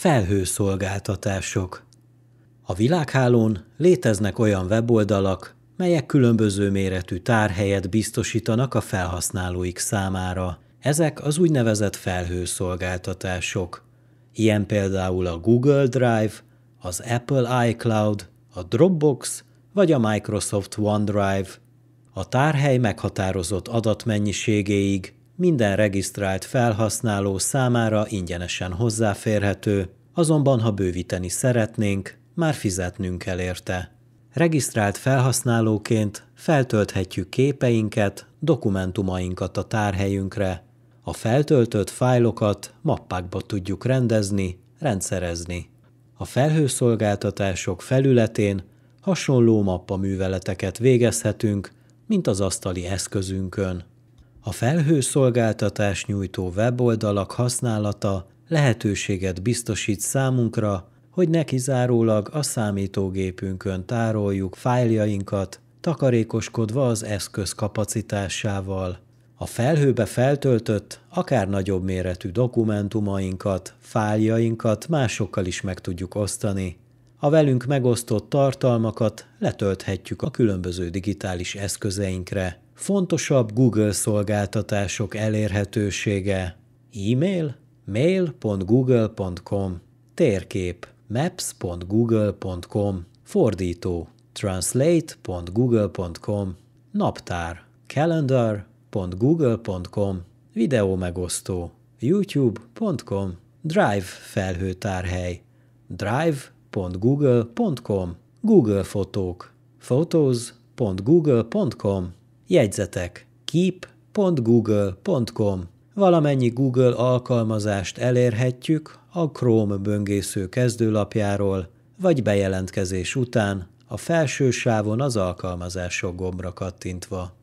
Felhőszolgáltatások A világhálón léteznek olyan weboldalak, melyek különböző méretű tárhelyet biztosítanak a felhasználóik számára. Ezek az úgynevezett felhőszolgáltatások. Ilyen például a Google Drive, az Apple iCloud, a Dropbox vagy a Microsoft OneDrive. A tárhely meghatározott adatmennyiségéig minden regisztrált felhasználó számára ingyenesen hozzáférhető, azonban ha bővíteni szeretnénk, már fizetnünk kell érte. Regisztrált felhasználóként feltölthetjük képeinket, dokumentumainkat a tárhelyünkre. A feltöltött fájlokat mappákba tudjuk rendezni, rendszerezni. A felhőszolgáltatások felületén hasonló mappa műveleteket végezhetünk, mint az asztali eszközünkön. A felhőszolgáltatás nyújtó weboldalak használata lehetőséget biztosít számunkra, hogy ne kizárólag a számítógépünkön tároljuk fájljainkat, takarékoskodva az eszköz kapacitásával. A felhőbe feltöltött, akár nagyobb méretű dokumentumainkat, fájljainkat másokkal is meg tudjuk osztani. A velünk megosztott tartalmakat letölthetjük a különböző digitális eszközeinkre. Fontosabb Google szolgáltatások elérhetősége e-mail mail.google.com térkép maps.google.com fordító translate.google.com naptár calendar.google.com videó megosztó youtube.com drive felhőtárhely drive.google.com Google fotók photos.google.com Jegyzetek keep.google.com Valamennyi Google alkalmazást elérhetjük a Chrome böngésző kezdőlapjáról, vagy bejelentkezés után a felső sávon az alkalmazások gombra kattintva.